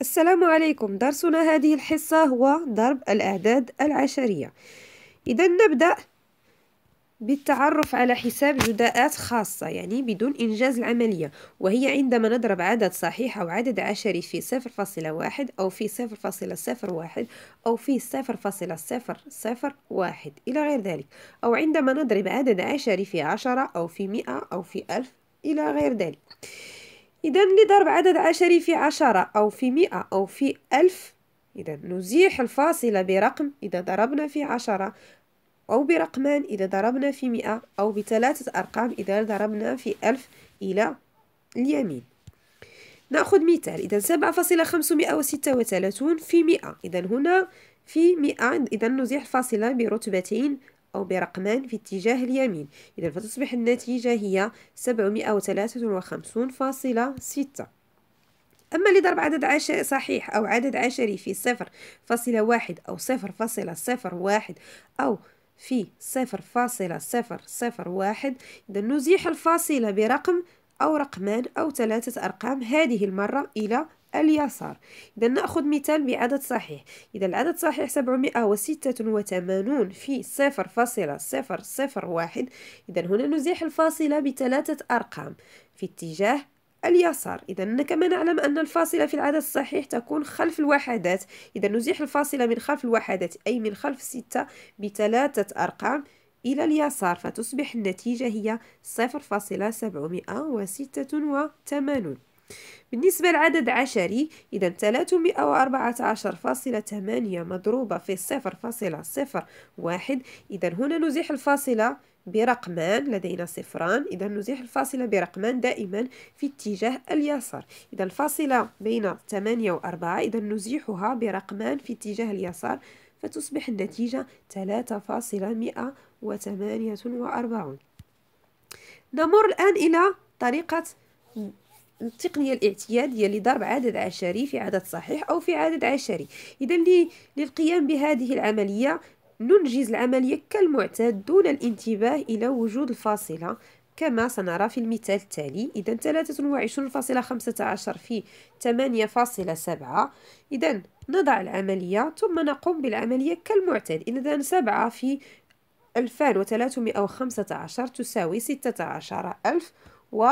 السلام عليكم درسنا هذه الحصة هو ضرب الأعداد العشرية إذا نبدأ بالتعرف على حساب جداءات خاصة يعني بدون إنجاز العملية وهي عندما نضرب عدد صحيح أو عدد عشري في صفر فاصلة واحد أو في صفر فاصلة صفر واحد أو في صفر فاصلة صفر صفر واحد إلى غير ذلك أو عندما نضرب عدد عشري في عشرة أو في مئة أو في ألف إلى غير ذلك إذا لضرب عدد عشري في عشرة أو في مئة أو في ألف إذا نزيح الفاصلة برقم إذا ضربنا في عشرة أو برقمان إذا ضربنا في مئة أو بثلاثة أرقام إذا ضربنا في ألف إلى اليمين نأخذ مثال إذا سبعة فاصلة خمسمائة وستة وثلاثون في مئة إذا هنا في مئة إذا نزيح الفاصلة برتبتين أو برقمان في اتجاه اليمين إذا فتصبح النتيجة هي 753.6 أما لضرب عدد عشري صحيح أو عدد عشري في صفر فاصلة واحد أو صفر فاصلة صفر واحد أو في صفر فاصلة صفر صفر واحد إذا نزيح الفاصلة برقم أو رقمان أو ثلاثة أرقام هذه المرة إلى اليسار إذا نأخذ مثال بعدد صحيح إذا العدد صحيح 786 في 0.001 إذا هنا نزيح الفاصلة بثلاثة أرقام في اتجاه اليسار إذا كما نعلم أن الفاصلة في العدد الصحيح تكون خلف الوحدات إذا نزيح الفاصلة من خلف الوحدات أي من خلف ستة بثلاثة أرقام إلى اليسار فتصبح النتيجة هي 0.786 بالنسبة لعدد عشري إذا 314.8 مضروبة في 0.01 إذا هنا نزيح الفاصلة برقمان لدينا صفران إذا نزيح الفاصلة برقمان دائما في اتجاه اليسار إذا الفاصلة بين 8 و 4 إذا نزيحها برقمان في اتجاه اليسار فتصبح النتيجة 3.148 نمر الآن إلى طريقة التقنيه الاعتياديه لضرب عدد عشري في عدد صحيح او في عدد عشري اذا للقيام بهذه العمليه ننجز العمليه كالمعتاد دون الانتباه الى وجود الفاصله كما سنرى في المثال التالي إذا 23.15 في 8.7 إذا نضع العملية ثم نقوم بالعملية كالمعتاد إذا 7 في 2315 تساوي و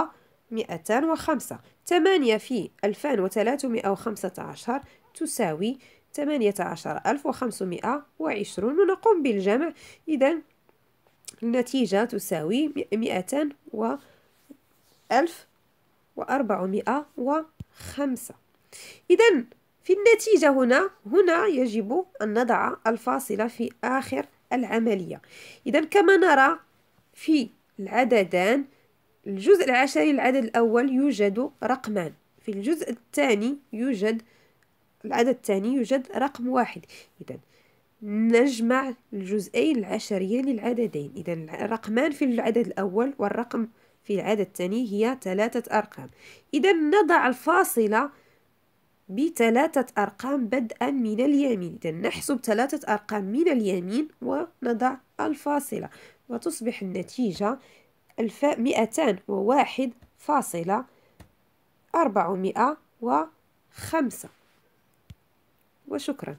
205 8 في 2315 تساوي 18520 ونقوم بالجمع إذا النتيجة تساوي 200 و 1405 إذا في النتيجة هنا هنا يجب أن نضع الفاصلة في آخر العملية إذا كما نرى في العددان الجزء العشري العدد الأول يوجد رقمان في الجزء الثاني يوجد العدد الثاني يوجد رقم واحد إذا نجمع الجزئين العشريين للعددين إذا الرقمان في العدد الأول والرقم في العدد الثاني هي ثلاثة أرقام إذا نضع الفاصلة بثلاثة أرقام بدءا من اليمين إذا نحسب ثلاثة أرقام من اليمين ونضع الفاصلة وتصبح النتيجة ألف مئتان وواحد فاصلة أربعمائة وخمسة وشكراً